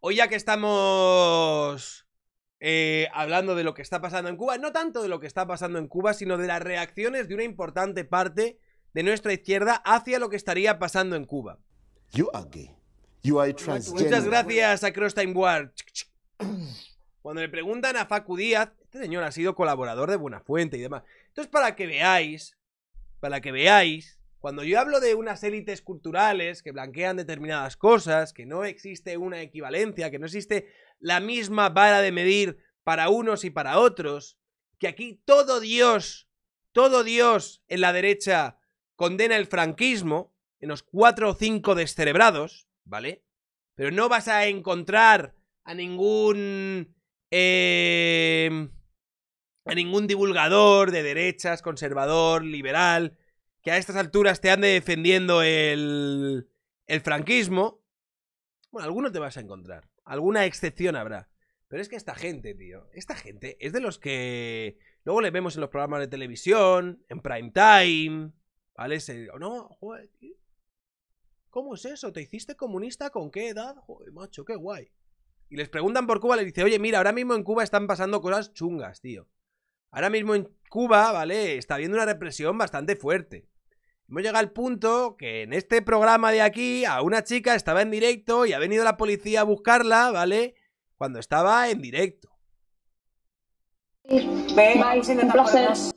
Hoy ya que estamos eh, hablando de lo que está pasando en Cuba, no tanto de lo que está pasando en Cuba, sino de las reacciones de una importante parte de nuestra izquierda hacia lo que estaría pasando en Cuba. Muchas gracias a Cross Time War. Cuando le preguntan a Facu Díaz, este señor ha sido colaborador de Buenafuente y demás. Entonces, para que veáis, para que veáis cuando yo hablo de unas élites culturales que blanquean determinadas cosas, que no existe una equivalencia, que no existe la misma vara de medir para unos y para otros, que aquí todo Dios, todo Dios en la derecha condena el franquismo, en los cuatro o cinco descerebrados, ¿vale? Pero no vas a encontrar a ningún... Eh, a ningún divulgador de derechas, conservador, liberal, que a estas alturas te ande defendiendo el, el franquismo, bueno, alguno te vas a encontrar. Alguna excepción habrá. Pero es que esta gente, tío, esta gente es de los que luego le vemos en los programas de televisión, en prime time, ¿vale? no, joder, ¿Cómo es eso? ¿Te hiciste comunista con qué edad? Joder, macho, qué guay. Y les preguntan por Cuba, les dice, oye, mira, ahora mismo en Cuba están pasando cosas chungas, tío. Ahora mismo en Cuba, ¿vale? Está habiendo una represión bastante fuerte. Hemos llegado al punto que en este programa de aquí a una chica estaba en directo y ha venido la policía a buscarla, ¿vale? Cuando estaba en directo.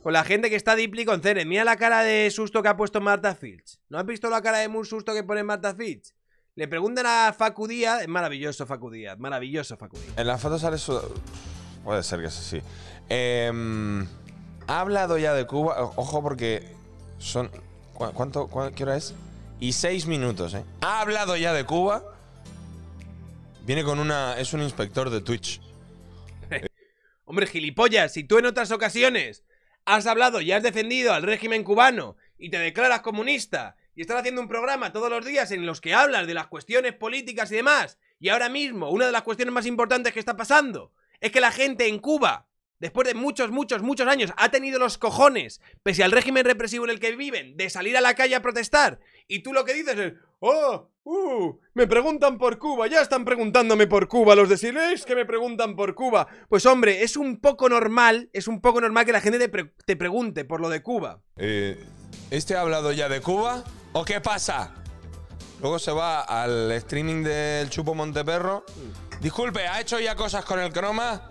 Con la gente que está Dipli con Cere. Mira la cara de susto que ha puesto Marta Fields. ¿No has visto la cara de muy susto que pone Marta Fields? Le preguntan a Facudía. Es maravilloso Facudía, Maravilloso Facudía. En la foto sale su... Puede ser que sea así. Em, ha hablado ya de Cuba. Ojo porque son ¿Cuánto, cuánto, qué hora es? Y seis minutos, ¿eh? Ha hablado ya de Cuba. Viene con una. Es un inspector de Twitch. Hombre, gilipollas, si tú en otras ocasiones has hablado y has defendido al régimen cubano y te declaras comunista y estás haciendo un programa todos los días en los que hablas de las cuestiones políticas y demás, y ahora mismo una de las cuestiones más importantes que está pasando es que la gente en Cuba después de muchos, muchos, muchos años, ha tenido los cojones, pese al régimen represivo en el que viven, de salir a la calle a protestar. Y tú lo que dices es, ¡Oh! ¡Uh! Me preguntan por Cuba, ya están preguntándome por Cuba los de que me preguntan por Cuba. Pues hombre, es un poco normal, es un poco normal que la gente te, pregunte por lo de Cuba. Eh, ¿Este ha hablado ya de Cuba? ¿O qué pasa? Luego se va al streaming del Chupo Monteperro. Mm. Disculpe, ¿ha hecho ya cosas con el croma?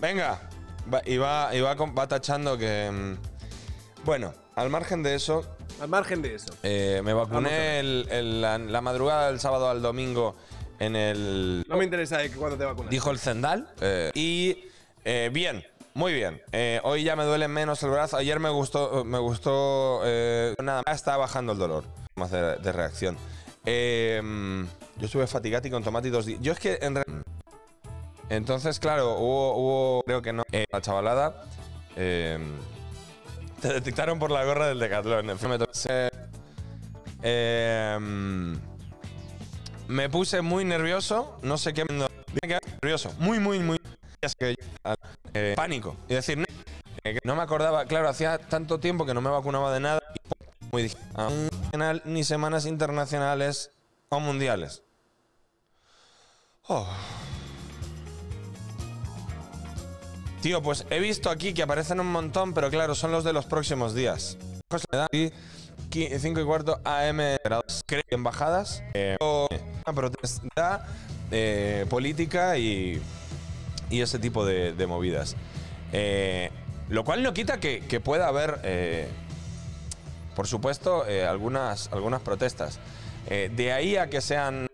Venga, va, y va, tachando que... Mm, bueno, al margen de eso, Al margen de eso. Eh, me vacuné la, madrugada del sábado al domingo en el... No me interesa eh, cuándo te vacunas. Dijo el Zendal. Eh, y bien, muy bien. hoy ya me duele menos el brazo. Ayer me gustó, me gustó. nada más estaba bajando el dolor. Más de, reacción. Mm, yo estuve fatigático con tomate y dos días. Yo es que en realidad. Entonces, claro, hubo, creo que no, eh, la chavalada. Em, te detectaron por la gorra del decatlón. En me, me puse muy nervioso, no sé qué. nervioso, muy, muy, muy. Eh, pánico. Y decir, eh, no, me acordaba, claro, hacía tanto tiempo que no me vacunaba de nada. muy ah, ni semanas internacionales o mundiales. Oh. Tío, pues he visto aquí que aparecen un montón, pero claro, son los de los próximos días. Pues cinco aquí 5 y cuarto AM grados. Creo una eh, eh, protesta eh, política y, y, ese tipo de, movidas. lo cual no quita que, pueda haber, por supuesto, algunas, algunas protestas. de ahí a que sean.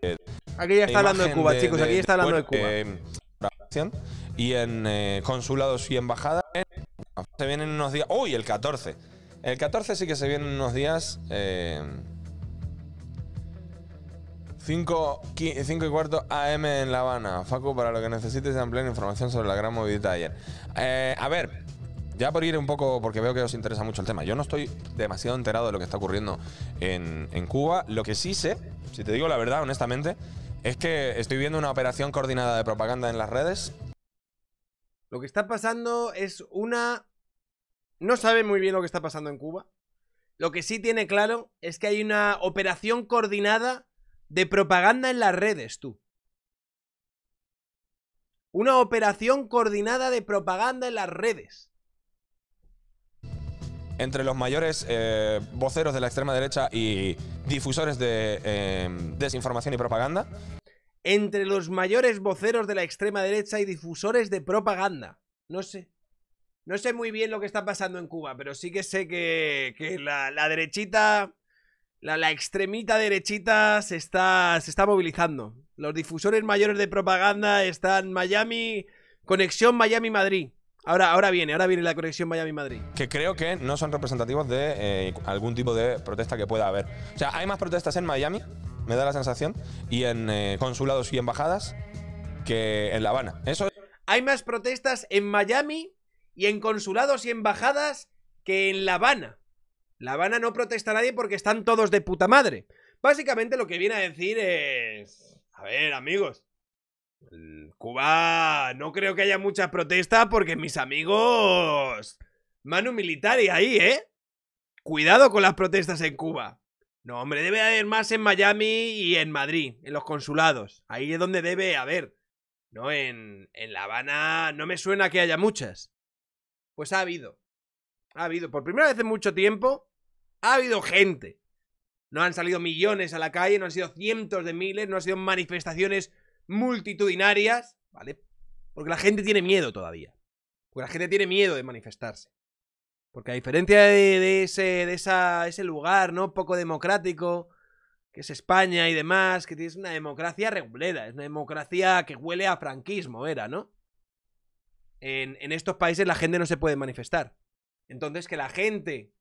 aquí ya está hablando de Cuba, chicos. Aquí está hablando de Cuba y en eh, consulados y embajadas. Se vienen unos días. ¡Uy! El 14. El 14 sí que se vienen unos días. 5 eh, y cuarto AM en La Habana. Facu, para lo que necesites, ampliar información sobre la gran movilidad ayer. Eh, a ver, ya por ir un poco, porque veo que os interesa mucho el tema. Yo no estoy demasiado enterado de lo que está ocurriendo en Cuba. Lo que sí sé, si te digo la verdad, honestamente, es que estoy viendo una operación coordinada de propaganda en las redes lo que está pasando es una... No sabe muy bien lo que está pasando en Cuba. Lo que sí tiene claro es que hay una operación coordinada de propaganda en las redes, tú. Una operación coordinada de propaganda en las redes. Entre los mayores eh, voceros de la extrema derecha y difusores de eh, desinformación y propaganda entre los mayores voceros de la extrema derecha y difusores de propaganda. No sé. No sé muy bien lo que está pasando en Cuba, pero sí que sé que, la, derechita, la, extremita derechita se está, se está movilizando. Los difusores mayores de propaganda están Miami, conexión Miami-Madrid. Ahora, ahora viene, ahora viene la conexión Miami-Madrid. Que creo que no son representativos de eh, algún tipo de protesta que pueda haber. O sea, hay más protestas en Miami me da la sensación, y en eh, consulados y embajadas que en La Habana. Eso Hay más protestas en Miami y en consulados y embajadas que en La Habana. La Habana no protesta a nadie porque están todos de puta madre. Básicamente lo que viene a decir es... A ver, amigos. Cuba, no creo que haya mucha protesta porque mis amigos... Manu militar y ahí, ¿eh? Cuidado con las protestas en Cuba. No, hombre, debe haber más en Miami y en Madrid, en los consulados. Ahí es donde debe haber. No, en, en La Habana no me suena que haya muchas. Pues ha habido. Ha habido. Por primera vez en mucho tiempo, ha habido gente. No han salido millones a la calle, no han sido cientos de miles, no han sido manifestaciones multitudinarias, ¿vale? Porque la gente tiene miedo todavía. Porque la gente tiene miedo de manifestarse. Porque a diferencia de, ese, de ese lugar, ¿no? Poco democrático, que es España y demás, que es una democracia regulera, es una democracia que huele a franquismo, era, ¿no? en estos países la gente no se puede manifestar. Entonces, que la gente,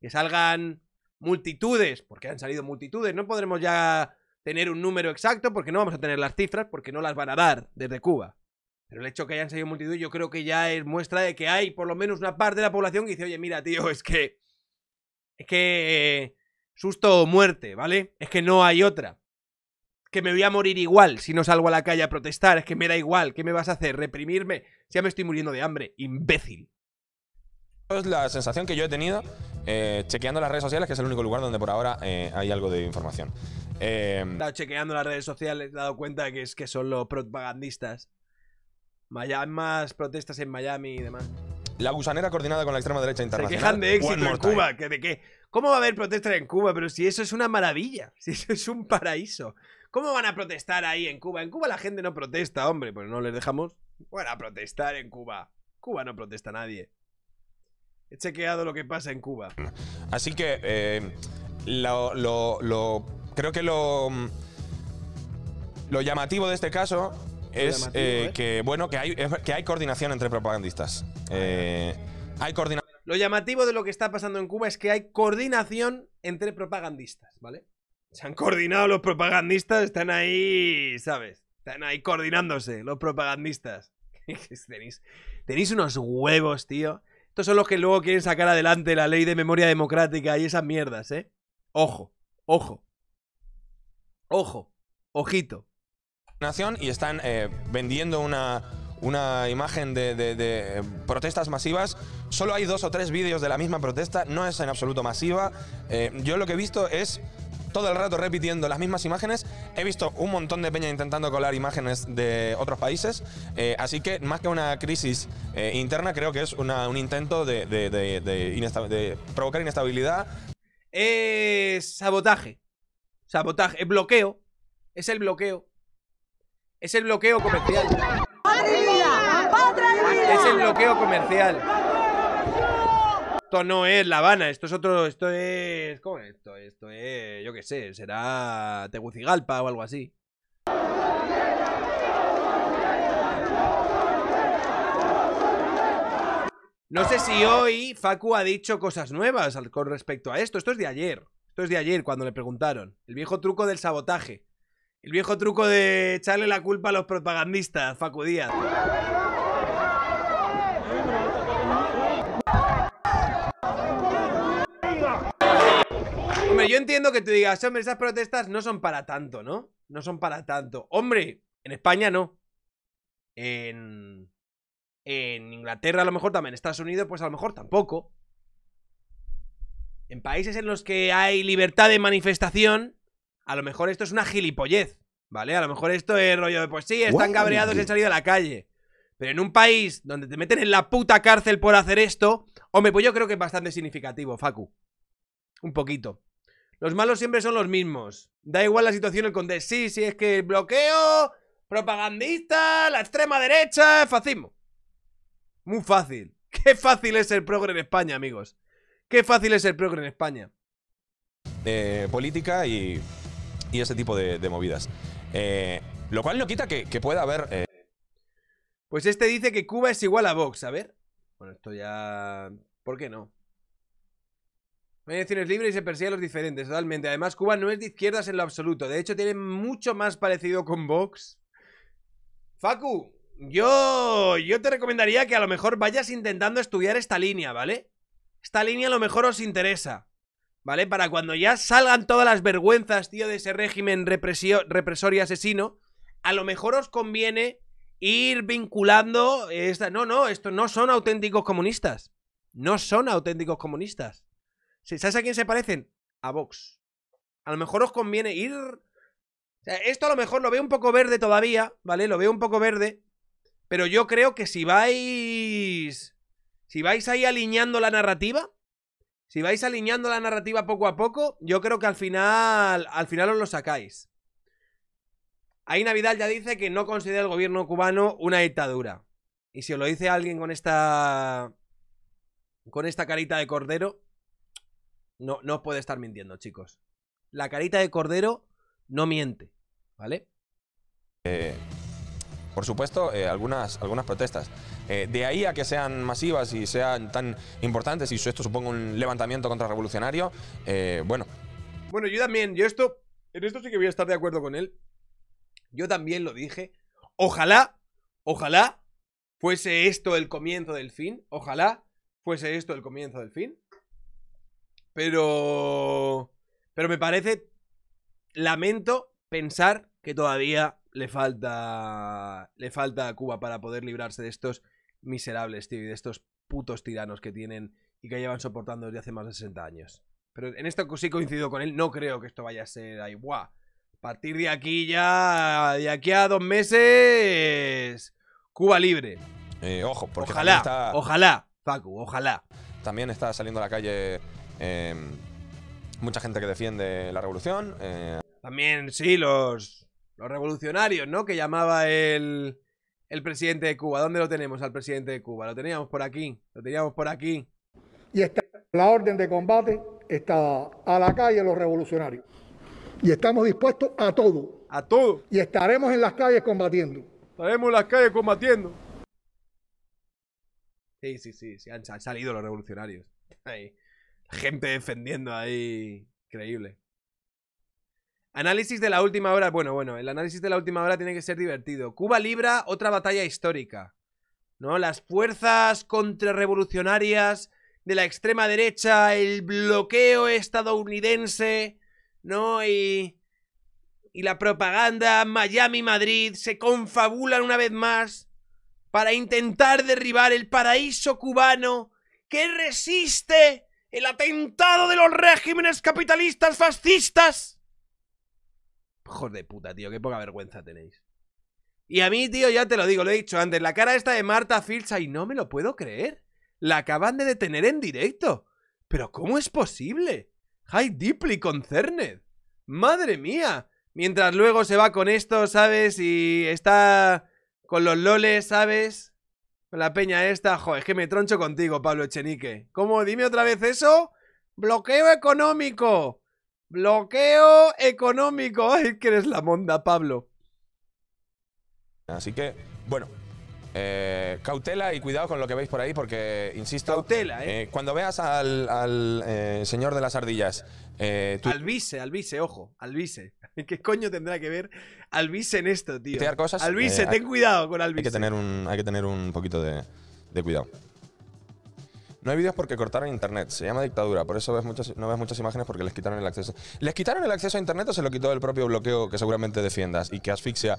que salgan multitudes, porque han salido multitudes, no podremos ya tener un número exacto porque no vamos a tener las cifras, porque no las van a dar desde Cuba. Pero el hecho que hayan salido multitud yo creo que ya es muestra de que hay por lo menos una parte de la población que dice, oye, mira, tío, es que... Es que... Eh, susto o muerte, ¿vale? Es que no hay otra. Que me voy a morir igual si no salgo a la calle a protestar. Es que me da igual. ¿Qué me vas a hacer? ¿Reprimirme? ya me estoy muriendo de hambre, imbécil. Es la sensación que yo he tenido eh, chequeando las redes sociales, que es el único lugar donde por ahora eh, hay algo de información. Eh... Chequeando las redes sociales, he dado cuenta que es que son los propagandistas. Hay más protestas en Miami y demás. La gusanera coordinada con la extrema derecha internacional. Se quejan de éxito en Cuba. ¿que ¿De qué? ¿Cómo va a haber protestas en Cuba? Pero si eso es una maravilla, si eso es un paraíso. ¿Cómo van a protestar ahí en Cuba? En Cuba la gente no protesta, hombre. Pues no les dejamos. Bueno, a protestar en Cuba. Cuba no protesta nadie. He chequeado lo que pasa en Cuba. Así que eh, lo, creo que lo, mm, lo llamativo de este caso es eh, ¿eh? que, bueno, que hay, que hay coordinación entre propagandistas. Eh, hay coordinación. Lo llamativo de lo que está pasando en Cuba es que hay coordinación entre propagandistas, ¿vale? Se han coordinado los propagandistas, están ahí, ¿sabes? Están ahí coordinándose los propagandistas. tenéis, tenéis unos huevos, tío. Estos son los que luego quieren sacar adelante la ley de memoria democrática y esas mierdas, ¿eh? Ojo, ojo. Ojo, ojito nación y están eh, vendiendo una, una imagen de, eh, protestas masivas. Solo hay dos o tres vídeos de la misma protesta, no es en absoluto masiva. Eh, yo lo que he visto es todo el rato repitiendo las mismas imágenes. He visto un montón de peña intentando colar imágenes de otros países. así que más que una crisis interna, creo que es un intento de, de, de, provocar inestabilidad. Es sabotaje. Sabotaje. Es bloqueo. Es el bloqueo. Es el bloqueo comercial. Es el bloqueo comercial. Esto no es La Habana, esto es otro, esto es... ¿Cómo es esto? Esto es, yo qué sé, será Tegucigalpa o algo así. No sé si hoy Facu ha dicho cosas nuevas con respecto a esto. Esto es de ayer. Esto es de ayer cuando le preguntaron. El viejo truco del sabotaje. El viejo truco de echarle la culpa a los propagandistas, Facu Hombre, yo entiendo que tú digas, hombre, esas protestas no son para tanto, ¿no? No son para tanto. Hombre, en España no. En... En Inglaterra a lo mejor también. En Estados Unidos pues a lo mejor tampoco. En países en los que hay libertad de manifestación, a lo mejor esto es una gilipollez, ¿vale? A lo mejor esto es rollo de... pues sí, están cabreados y han salido a la calle. Pero en un país donde te meten en la puta cárcel por hacer esto, hombre, pues yo creo que es bastante significativo, Facu. Un poquito. Los malos siempre son los mismos. Da igual la situación, el conde. Sí, sí, es que el bloqueo, propagandista, la extrema derecha, fascismo. Muy fácil. Qué fácil es el progre en España, amigos. Qué fácil es el progre en España. De eh, política y y ese tipo de, movidas. Eh, lo cual no quita que, pueda haber... Eh, pues este dice que Cuba es igual a Vox, a ver. Bueno, esto ya... ¿Por qué no? mediciones libres y se persigue a los diferentes, totalmente. Además, Cuba no es de izquierdas en lo absoluto. De hecho, tiene mucho más parecido con Vox. Facu, yo, yo te recomendaría que a lo mejor vayas intentando estudiar esta línea, ¿vale? Esta línea a lo mejor os interesa. ¿vale? Para cuando ya salgan todas las vergüenzas, tío, de ese régimen represio, represor y asesino, a lo mejor os conviene ir vinculando esta... No, no, esto no son auténticos comunistas. No son auténticos comunistas. ¿Sabes a quién se parecen? A Vox. A lo mejor os conviene ir... esto a lo mejor lo veo un poco verde todavía, ¿vale? Lo veo un poco verde. Pero yo creo que si vais... Si vais ahí alineando la narrativa, si vais alineando la narrativa poco a poco, yo creo que al final, al final os lo sacáis. Ahí Navidad ya dice que no considera el gobierno cubano una dictadura. Y si os lo dice alguien con esta. con esta carita de cordero, no, no os puede estar mintiendo, chicos. La carita de cordero no miente, ¿vale? Eh. Por supuesto, eh, algunas, algunas protestas. Eh, de ahí a que sean masivas y sean tan importantes y esto suponga un levantamiento contrarrevolucionario, eh, bueno. Bueno, yo también, yo esto, en esto sí que voy a estar de acuerdo con él. Yo también lo dije. Ojalá, ojalá fuese esto el comienzo del fin. Ojalá fuese esto el comienzo del fin. Pero... Pero me parece... Lamento pensar que todavía le falta. Le falta a Cuba para poder librarse de estos miserables, tío, y de estos putos tiranos que tienen y que llevan soportando desde hace más de 60 años. Pero en esto sí coincido con él, no creo que esto vaya a ser ahí. A partir de aquí ya, de aquí a dos meses, Cuba libre. Eh, ojo, porque ojalá, está, ojalá, Facu, ojalá. También está saliendo a la calle eh, mucha gente que defiende la revolución. Eh. También, sí, los los revolucionarios, ¿no? Que llamaba el, el presidente de Cuba. ¿Dónde lo tenemos al presidente de Cuba? Lo teníamos por aquí, lo teníamos por aquí. Y está la orden de combate, está a la calle los revolucionarios. Y estamos dispuestos a todo. A todo. Y estaremos en las calles combatiendo. Estaremos en las calles combatiendo. Sí, sí, sí, sí han, salido los revolucionarios. Ahí. Gente defendiendo ahí. Increíble. Análisis de la última hora. Bueno, bueno, el análisis de la última hora tiene que ser divertido. Cuba Libra, otra batalla histórica. ¿No? Las fuerzas contrarrevolucionarias de la extrema derecha, el bloqueo estadounidense, ¿no? Y, y la propaganda Miami-Madrid se confabulan una vez más para intentar derribar el paraíso cubano que resiste el atentado de los regímenes capitalistas fascistas Hijos de puta, tío, qué poca vergüenza tenéis. Y a mí, tío, ya te lo digo, lo he dicho antes, la cara esta de Marta Filza y no me lo puedo creer. La acaban de detener en directo. Pero ¿cómo es posible? High deeply concerned. Madre mía. Mientras luego se va con esto, ¿sabes? Y está con los loles, ¿sabes? Con la peña esta. Joder, es que me troncho contigo, Pablo Echenique. ¿Cómo? Dime otra vez eso. Bloqueo económico. Bloqueo económico. Ay, que eres la monda, Pablo. Así que, bueno, eh, cautela y cuidado con lo que veis por ahí, porque, insisto. Cautela, ¿eh? Eh, cuando veas al, señor de las ardillas. Tú... Alvise, Alvise, ojo, Alvise. ¿Qué coño tendrá que ver Alvise en esto, tío? Cosas, Alvise, ten cuidado con Alvise. Hay que tener un, hay que tener un poquito de cuidado. No hay vídeos porque cortaron internet. Se llama dictadura. Por eso ves muchas, no ves muchas imágenes porque les quitaron el acceso. ¿Les quitaron el acceso a internet o se lo quitó el propio bloqueo que seguramente defiendas y que asfixia?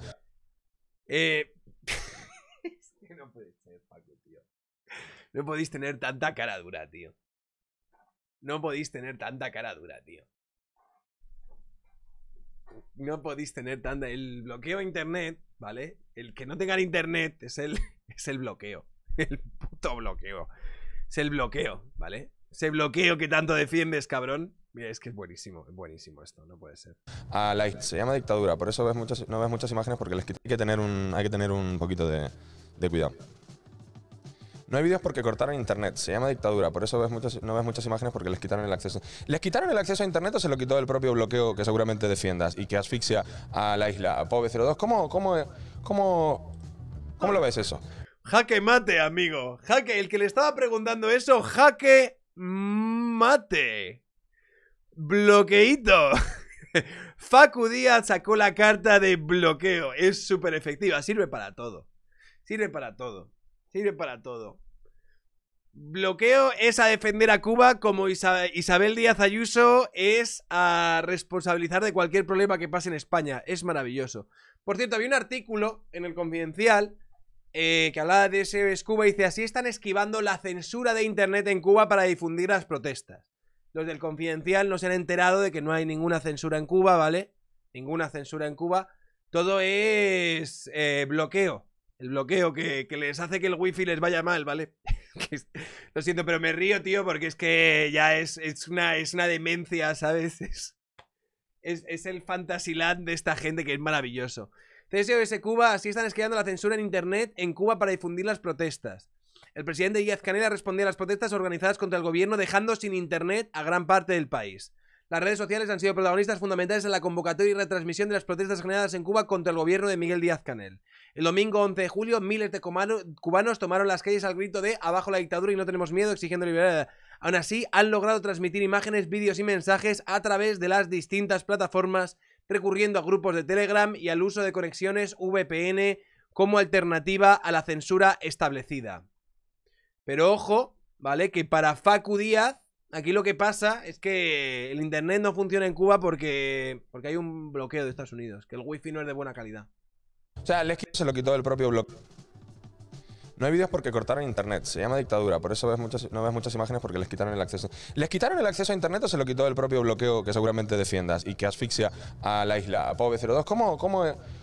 Eh. no ser, No podéis tener tanta cara dura, tío. No podéis tener tanta cara dura, tío. No podéis tener tanta. El bloqueo a internet, ¿vale? El que no tenga internet es el, es el bloqueo. El puto bloqueo es el bloqueo, ¿vale? Ese bloqueo que tanto defiendes, cabrón. Mira, es que es buenísimo, es buenísimo esto, no puede ser. A ah, la, se llama dictadura, por eso ves muchas, no ves muchas imágenes porque les, hay, que tener un, hay que tener un poquito de, cuidado. No hay vídeos porque cortaron internet. Se llama dictadura. Por eso ves muchas, no ves muchas imágenes porque les quitaron el acceso. ¿Les quitaron el acceso a internet o se lo quitó el propio bloqueo que seguramente defiendas y que asfixia a la isla? A POV02. ¿Cómo, cómo, cómo, cómo lo ves eso? Jaque mate, amigo. Jaque, el que le estaba preguntando eso, jaque mate. Bloqueito. Facu Díaz sacó la carta de bloqueo. Es súper efectiva. Sirve para todo. Sirve para todo. Sirve para todo. Bloqueo es a defender a Cuba como Isabel Díaz Ayuso es a responsabilizar de cualquier problema que pase en España. Es maravilloso. Por cierto, había un artículo en el Confidencial eh, que hablaba de ese Cuba, dice, así están esquivando la censura de Internet en Cuba para difundir las protestas. Los del Confidencial no se han enterado de que no hay ninguna censura en Cuba, ¿vale? Ninguna censura en Cuba. Todo es eh, bloqueo. El bloqueo que, les hace que el wifi les vaya mal, ¿vale? Lo siento, pero me río, tío, porque es que ya es, una, es una demencia, ¿sabes? Es, es, el fantasyland de esta gente que es maravilloso. CSOS Cuba, así están esquivando la censura en Internet en Cuba para difundir las protestas. El presidente Díaz ha respondido a las protestas organizadas contra el gobierno dejando sin Internet a gran parte del país. Las redes sociales han sido protagonistas fundamentales en la convocatoria y retransmisión de las protestas generadas en Cuba contra el gobierno de Miguel Díaz Canel. El domingo 11 de julio, miles de cubanos tomaron las calles al grito de Abajo la dictadura y no tenemos miedo exigiendo libertad. Aún así, han logrado transmitir imágenes, vídeos y mensajes a través de las distintas plataformas recurriendo a grupos de Telegram y al uso de conexiones VPN como alternativa a la censura establecida. Pero ojo, ¿vale? Que para Facu Díaz, aquí lo que pasa es que el Internet no funciona en Cuba porque, porque hay un bloqueo de Estados Unidos, que el wifi no es de buena calidad. O sea, el se lo quitó el propio bloqueo. No hay vídeos porque cortaron internet, se llama dictadura, por eso ves muchas, no ves muchas imágenes porque les quitaron el acceso. ¿Les quitaron el acceso a internet o se lo quitó el propio bloqueo que seguramente defiendas y que asfixia a la isla? ¿Pobre 02, ¿cómo, cómo,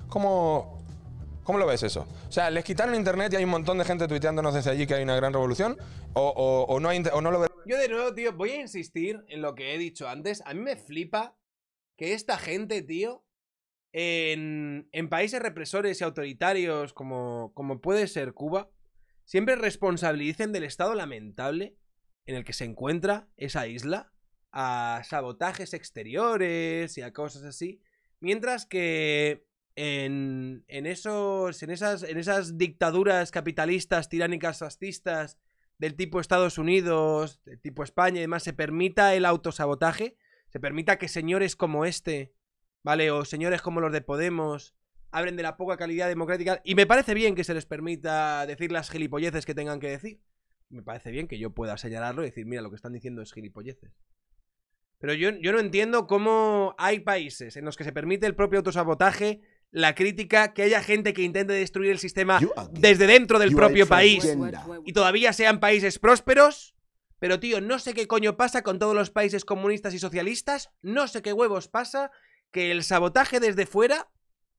cómo lo ves eso? O sea, ¿les quitaron internet y hay un montón de gente tuiteándonos desde allí que hay una gran revolución? ¿O, no, hay, lo ves? Yo de nuevo, tío, voy a insistir en lo que he dicho antes. A mí me flipa que esta gente, tío, en, países represores y autoritarios como puede ser Cuba, siempre responsabilicen del estado lamentable en el que se encuentra esa isla a sabotajes exteriores y a cosas así, mientras que en, en, esos, en, esas, en esas dictaduras capitalistas, tiránicas, fascistas del tipo Estados Unidos, del tipo España y demás, se permita el autosabotaje, se permita que señores como este, ¿vale? O señores como los de Podemos, hablen de la poca calidad democrática. Y me parece bien que se les permita decir las gilipolleces que tengan que decir. Me parece bien que yo pueda señalarlo y decir, mira, lo que están diciendo es gilipolleces. Pero yo, yo no entiendo cómo hay países en los que se permite el propio autosabotaje la crítica, que haya gente que intente destruir el sistema desde dentro del propio país y todavía sean países prósperos. Pero tío, no sé qué coño pasa con todos los países comunistas y socialistas, no sé qué huevos pasa que el sabotaje desde fuera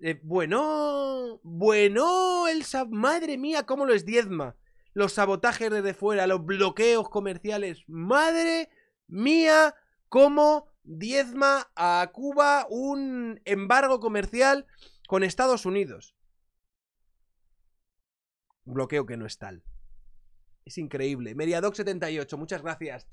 eh, bueno, bueno, el sab... Madre mía, cómo lo es diezma. Los sabotajes desde fuera, los bloqueos comerciales. Madre mía, cómo diezma a Cuba un embargo comercial con Estados Unidos. Bloqueo que no es tal. Es increíble. Meriadoc78, muchas gracias.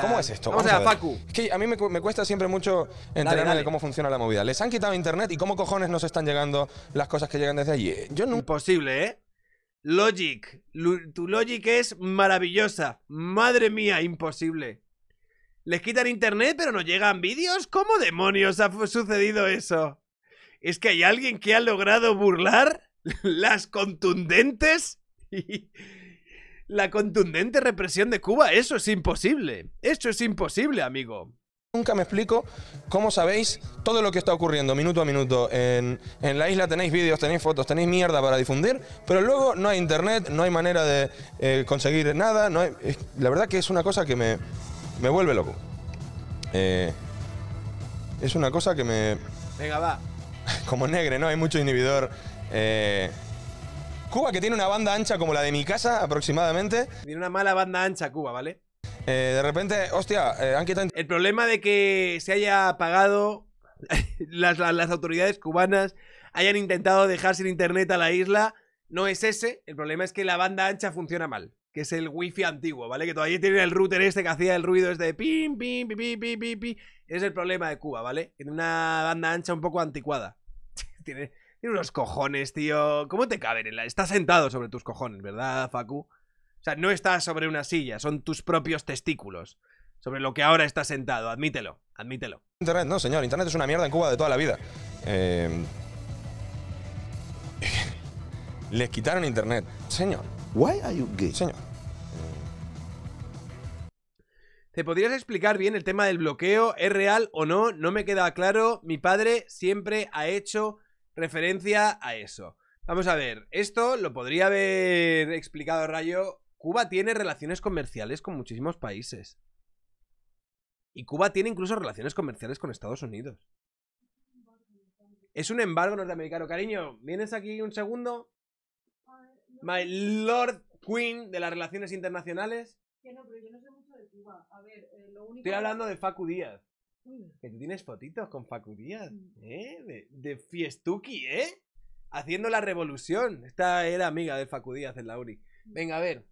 ¿Cómo es esto? Vamos, allá, a Facu. que a mí me, cuesta siempre mucho enterarme de cómo funciona la movida. Les han quitado internet y cómo cojones nos están llegando las cosas que llegan desde allí. Eh, yo no Imposible, ¿eh? Logic. tu logic es maravillosa. Madre mía, imposible. Les quitan internet, pero no llegan vídeos. ¿Cómo demonios ha sucedido eso? Es que hay alguien que ha logrado burlar las contundentes la contundente represión de Cuba, eso es imposible. Eso es imposible, amigo. Nunca me explico cómo sabéis todo lo que está ocurriendo minuto a minuto. En, la isla tenéis vídeos, tenéis fotos, tenéis mierda para difundir, pero luego no hay internet, no hay manera de eh, conseguir nada. No la verdad que es una cosa que me, me vuelve loco. Eh, es una cosa que me... Venga, va. Como negre, ¿no? Hay mucho inhibidor. Eh, Cuba, que tiene una banda ancha como la de mi casa, aproximadamente. Tiene una mala banda ancha Cuba, ¿vale? Eh, de repente, hostia, eh, han quitado... El problema de que se haya apagado, las, autoridades cubanas hayan intentado dejar sin internet a la isla, no es ese. El problema es que la banda ancha funciona mal que es el wifi antiguo, ¿vale? Que todavía tiene el router este que hacía el ruido este de pim, pim, pim, pim, pim, pim, pim. Es el problema de Cuba, ¿vale? Tiene una banda ancha un poco anticuada. tiene, tiene unos cojones, tío. ¿Cómo te caben? En la... Estás sentado sobre tus cojones, ¿verdad, Facu? O sea, no estás sobre una silla, son tus propios testículos. Sobre lo que ahora estás sentado, admítelo, admítelo. Internet, no, señor, Internet es una mierda en Cuba de toda la vida. Eh, Les quitaron Internet. Señor. Why are you gay? Señor. ¿Te podrías explicar bien el tema del bloqueo? ¿Es real o no? No me queda claro. Mi padre siempre ha hecho referencia a eso. Vamos a ver, esto lo podría haber explicado Rayo. Cuba tiene relaciones comerciales con muchísimos países. Y Cuba tiene incluso relaciones comerciales con Estados Unidos. Es un embargo norteamericano. Cariño, ¿vienes aquí un segundo? My Lord Queen de las relaciones internacionales. Estoy hablando de Facu Díaz. Que tú tienes fotitos con Facudías, mm. ¿eh? De, fiestuki, ¿eh? Haciendo la revolución. Esta era amiga de Facudías en Lauri mm. Venga, a ver.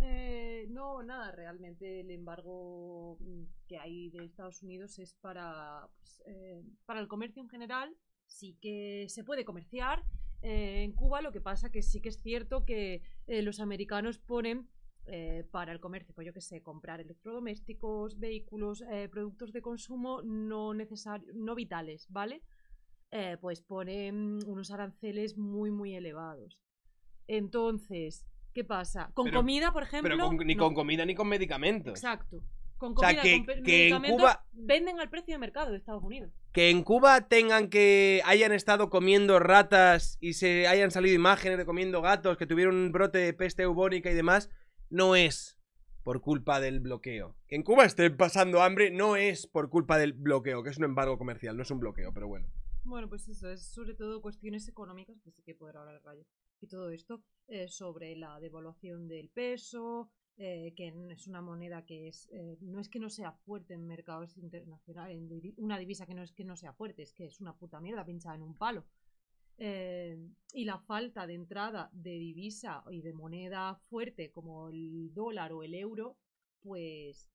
Eh, no, nada, realmente el embargo mm, que hay de Estados Unidos es para, pues, eh, para el comercio en general. Sí que se puede comerciar eh, en Cuba, lo que pasa que sí que es cierto que los americanos ponen eh, para el comercio, pues yo que sé, comprar electrodomésticos, vehículos, eh, productos de consumo no necesarios, no vitales, ¿vale? Eh, pues ponen unos aranceles muy, muy elevados. Entonces, ¿qué pasa? Con comida, por ejemplo. Pero ni con comida ni con medicamentos. Exacto. Con comida, o en Cuba venden al precio de mercado de Estados Unidos. Que en Cuba tengan que hayan estado comiendo ratas y se hayan salido imágenes de comiendo gatos, que tuvieron un brote de peste eubónica y demás no es por culpa del bloqueo. Que en Cuba esté pasando hambre no es por culpa del bloqueo, que es un embargo comercial, no es un bloqueo, pero bueno. Bueno, pues eso, es sobre todo cuestiones económicas, que sí que podrá hablar Rayo, y todo esto, eh, sobre la devaluación del peso, eh, que es una moneda que es, eh, no es que no sea fuerte en mercados internacionales, una divisa que no es que no sea fuerte, es que es una puta mierda pinchada en un palo. Eh, y la falta de entrada de divisa y de moneda fuerte como el dólar o el euro, pues,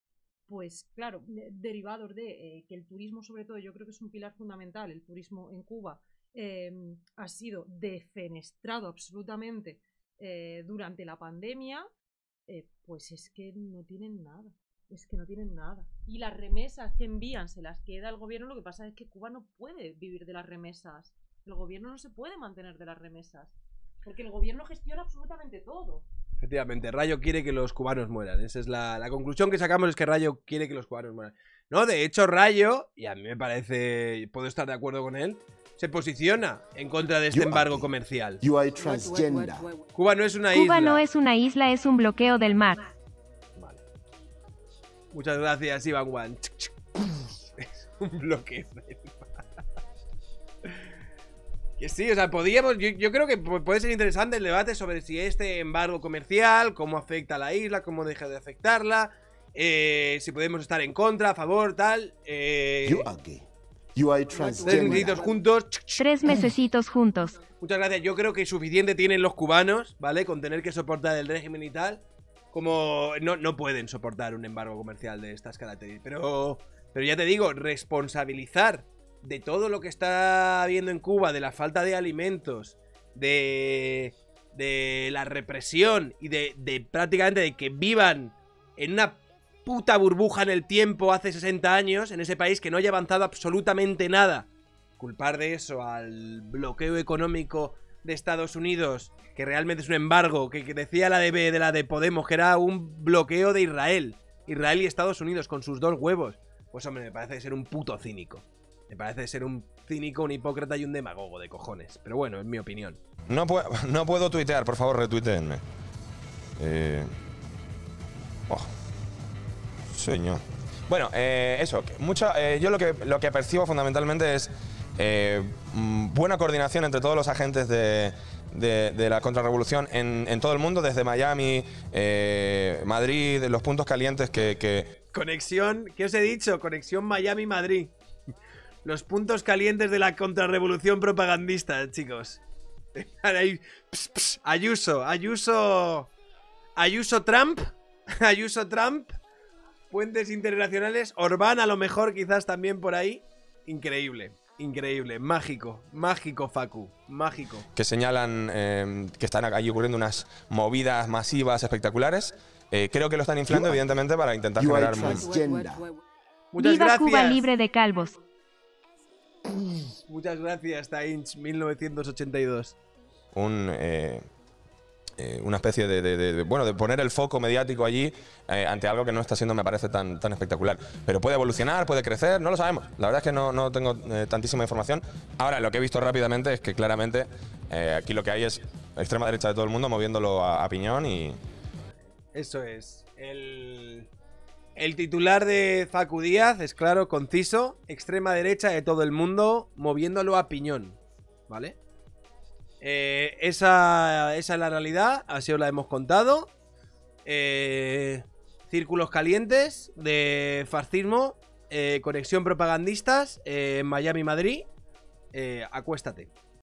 pues claro, derivados de eh, que el turismo sobre todo, yo creo que es un pilar fundamental, el turismo en Cuba eh, ha sido defenestrado absolutamente durante la pandemia, pues es que no tienen nada es que no tienen nada. Y las remesas que envían se las queda el gobierno, lo que pasa es que Cuba no puede vivir de las remesas. El gobierno no se puede mantener de las remesas, porque el gobierno gestiona absolutamente todo. Efectivamente, Rayo quiere que los cubanos mueran. Esa es la, conclusión que sacamos, es que Rayo quiere que los cubanos mueran. No, de hecho, Rayo, y a mí me parece, puedo estar de acuerdo con él, se posiciona en contra de este embargo comercial. Cuba no es una isla. Cuba no es una isla, es un bloqueo del mar. Vale. Muchas gracias, Iván Juan. es un bloqueo Sí, o sea, podríamos Yo, creo que puede ser interesante el debate sobre si este embargo comercial, cómo afecta a la isla, cómo deja de afectarla, eh, si podemos estar en contra, a favor, tal. Eh. Tres mesecitos juntos. Tres mesecitos juntos. Muchas gracias. Yo creo que suficiente tienen los cubanos, ¿vale? Con tener que soportar el régimen y tal. Como no, pueden soportar un embargo comercial de estas características. Pero, pero ya te digo, responsabilizar de todo lo que está habiendo en Cuba, de la falta de alimentos, de, la represión y de, de prácticamente de que vivan en una puta burbuja en el tiempo hace 60 años, en ese país que no haya avanzado absolutamente nada. Culpar de eso al bloqueo económico de Estados Unidos, que realmente es un embargo, que, decía la de, de la de Podemos, que era un bloqueo de Israel. Israel y Estados Unidos con sus dos huevos. Pues hombre, me parece ser un puto cínico. Me parece ser un cínico, un hipócrita y un demagogo de cojones. Pero bueno, es mi opinión. No, no puedo tuitear, por favor, retuiteenme. Eh, oh. Señor. Bueno, eh, eso. Eh, yo lo que, lo que percibo fundamentalmente es mm, buena coordinación entre todos los agentes de, de, la contrarrevolución en, todo el mundo, desde Miami, Madrid, los puntos calientes que, que... Conexión, ¿qué os he dicho? Conexión Miami-Madrid. Los puntos calientes de la contrarrevolución propagandista, chicos. Ayuso, Ayuso... Ayuso Trump. Ayuso Trump. Puentes internacionales. Orbán a lo mejor quizás también por ahí. Increíble. Increíble, mágico, mágico Facu, mágico. Que señalan em, que están ahí ocurriendo unas movidas masivas espectaculares. Eh, creo que lo están inflando, evidentemente, para intentar generar más. Muchas Viva Cuba libre de calvos. Muchas gracias, Tainch, 1982. Un, eh, eh, una especie de, bueno, de poner el foco mediático allí eh, ante algo que no está siendo, me parece, tan, tan espectacular. Pero puede evolucionar, puede crecer, no lo sabemos. La verdad es que no, tengo tantísima información. Ahora, lo que he visto rápidamente es que claramente aquí lo que hay es extrema derecha de todo el mundo moviéndolo a, a piñón y... Eso es. El el titular de Facu Díaz es claro, conciso, extrema derecha de todo el mundo, moviéndolo a piñón, ¿vale? Eh, esa, es la realidad, así os la hemos contado. Eh, círculos calientes de fascismo, eh, conexión propagandistas, en Miami, Madrid, acuéstate.